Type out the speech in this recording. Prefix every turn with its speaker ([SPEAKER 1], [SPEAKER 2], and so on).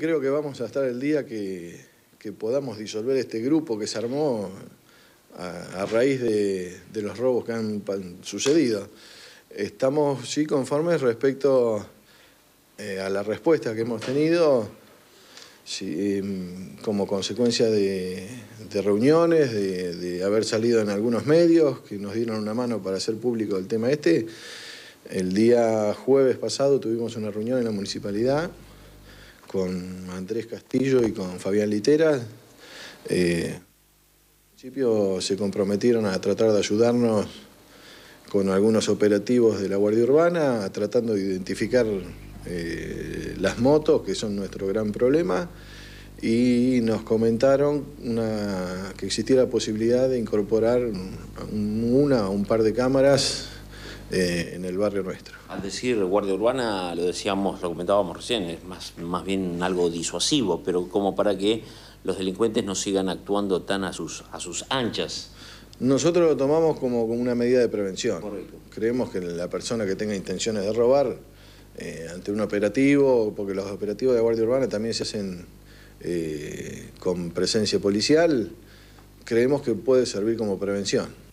[SPEAKER 1] Creo que vamos a estar el día que, podamos disolver este grupo que se armó a, raíz de, los robos que han, sucedido. Estamos sí conformes respecto eh, a la respuesta que hemos tenido em, como consecuencia de, reuniones, de, haber salido en algunos medios que nos dieron una mano para hacer público el tema este. El día jueves pasado tuvimos una reunión en la municipalidad con Andrés Castillo y con Fabián Litera. Eh, ...en principio se comprometieron a tratar de ayudarnos con algunos operativos de la Guardia Urbana, tratando de identificar eh, las motos, que son nuestro gran problema, y nos comentaron que existía la posibilidad de incorporar una o un par de cámaras
[SPEAKER 2] eh, en el barrio nuestro. Al decir guardia urbana, lo decíamos, lo comentábamos recién, es más, bien algo disuasivo, pero como para que los delincuentes no sigan actuando tan a sus, a sus anchas.
[SPEAKER 1] Nosotros lo tomamos como, una medida de prevención. Creemos que la persona que tenga intenciones de robar, eh, ante un operativo, porque los operativos de guardia urbana también se hacen eh, con presencia policial, creemos que puede servir como prevención.